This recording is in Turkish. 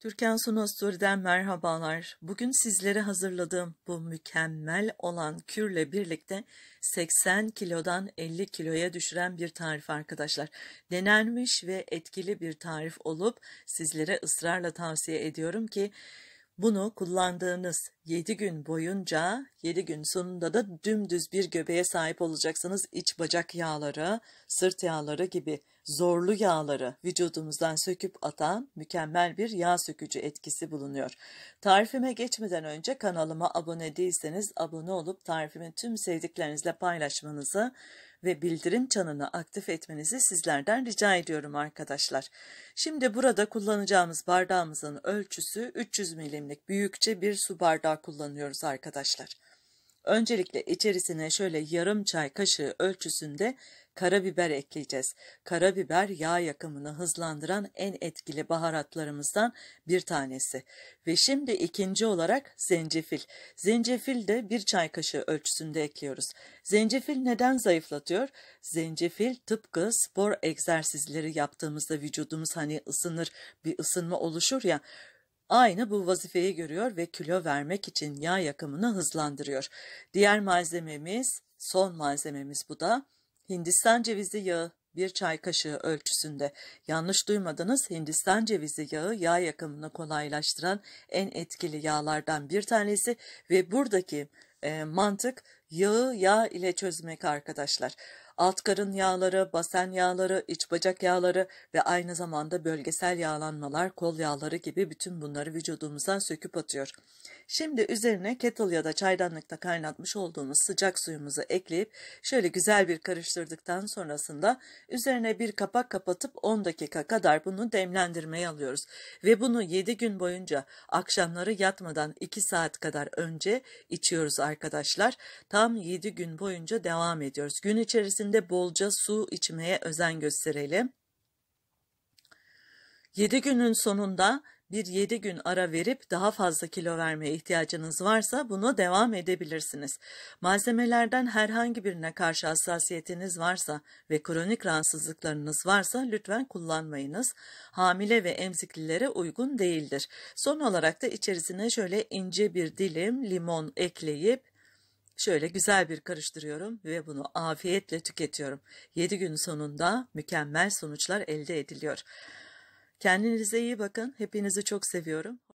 Türkan Sunu Story'den merhabalar. Bugün sizlere hazırladığım bu mükemmel olan kürle birlikte 80 kilodan 50 kiloya düşüren bir tarif arkadaşlar. Denenmiş ve etkili bir tarif olup sizlere ısrarla tavsiye ediyorum ki bunu kullandığınız yedi gün boyunca yedi gün sonunda da dümdüz bir göbeğe sahip olacaksınız. İç bacak yağları, sırt yağları gibi zorlu yağları vücudumuzdan söküp atan mükemmel bir yağ sökücü etkisi bulunuyor. Tarifime geçmeden önce kanalıma abone değilseniz abone olup tarifimi tüm sevdiklerinizle paylaşmanızı ve bildirim çanını aktif etmenizi sizlerden rica ediyorum arkadaşlar. Şimdi burada kullanacağımız bardağımızın ölçüsü 300 milimlik büyükçe bir su bardağı kullanıyoruz arkadaşlar. Öncelikle içerisine şöyle yarım çay kaşığı ölçüsünde karabiber ekleyeceğiz. Karabiber yağ yakımını hızlandıran en etkili baharatlarımızdan bir tanesi. Ve şimdi ikinci olarak zencefil. Zencefil de bir çay kaşığı ölçüsünde ekliyoruz. Zencefil neden zayıflatıyor? Zencefil tıpkı spor egzersizleri yaptığımızda vücudumuz hani ısınır, bir ısınma oluşur ya aynı bu vazifeyi görüyor ve kilo vermek için yağ yakımını hızlandırıyor. Diğer malzememiz, son malzememiz bu da Hindistan cevizi yağı bir çay kaşığı ölçüsünde. Yanlış duymadınız Hindistan cevizi yağı yağ yakımını kolaylaştıran en etkili yağlardan bir tanesi ve buradaki e, mantık yağı yağ ile çözmek arkadaşlar alt karın yağları, basen yağları, iç bacak yağları ve aynı zamanda bölgesel yağlanmalar, kol yağları gibi bütün bunları vücudumuzdan söküp atıyor. Şimdi üzerine kettle ya da çaydanlıkta kaynatmış olduğumuz sıcak suyumuzu ekleyip şöyle güzel bir karıştırdıktan sonrasında üzerine bir kapak kapatıp 10 dakika kadar bunu demlendirmeye alıyoruz. Ve bunu 7 gün boyunca akşamları yatmadan 2 saat kadar önce içiyoruz arkadaşlar. Tam 7 gün boyunca devam ediyoruz. Gün içerisinde içinde bolca su içmeye özen gösterelim. 7 günün sonunda bir 7 gün ara verip daha fazla kilo vermeye ihtiyacınız varsa bunu devam edebilirsiniz. Malzemelerden herhangi birine karşı hassasiyetiniz varsa ve kronik rahatsızlıklarınız varsa lütfen kullanmayınız. Hamile ve emziklilere uygun değildir. Son olarak da içerisine şöyle ince bir dilim limon ekleyip Şöyle güzel bir karıştırıyorum ve bunu afiyetle tüketiyorum. 7 gün sonunda mükemmel sonuçlar elde ediliyor. Kendinize iyi bakın. Hepinizi çok seviyorum.